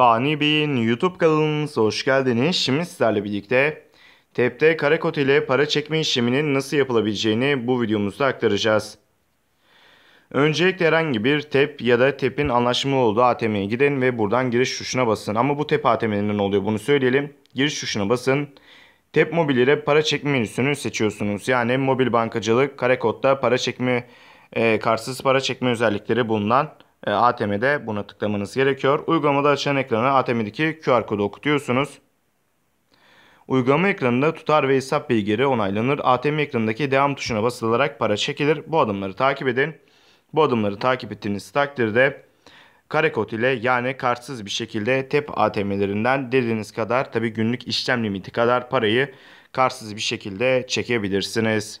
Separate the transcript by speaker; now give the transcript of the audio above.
Speaker 1: Fani Bey'in YouTube kanalınıza hoş geldiniz. Şimdi sizlerle birlikte TEP'te karakot ile para çekme işleminin nasıl yapılabileceğini bu videomuzda aktaracağız. Öncelikle herhangi bir TEP ya da TEP'in anlaşmalı olduğu ATM'ye gidin ve buradan giriş tuşuna basın. Ama bu TEP ATM'lerinden oluyor bunu söyleyelim. Giriş tuşuna basın. TEP Mobil'e para çekme menüsünü seçiyorsunuz. Yani mobil bankacılık, Karakot'ta para çekme, e, karsız para çekme özellikleri bulunan e, ATM'de buna tıklamanız gerekiyor. Uygulamada açılan ekrana ATM'deki QR kodu okutuyorsunuz. Uygulama ekranında tutar ve hesap bilgileri onaylanır. ATM ekranındaki devam tuşuna basılarak para çekilir. Bu adımları takip edin. Bu adımları takip ettiğiniz takdirde karekod ile yani kartsız bir şekilde TEP ATM'lerinden dediğiniz kadar tabi günlük işlem limiti kadar parayı kartsız bir şekilde çekebilirsiniz.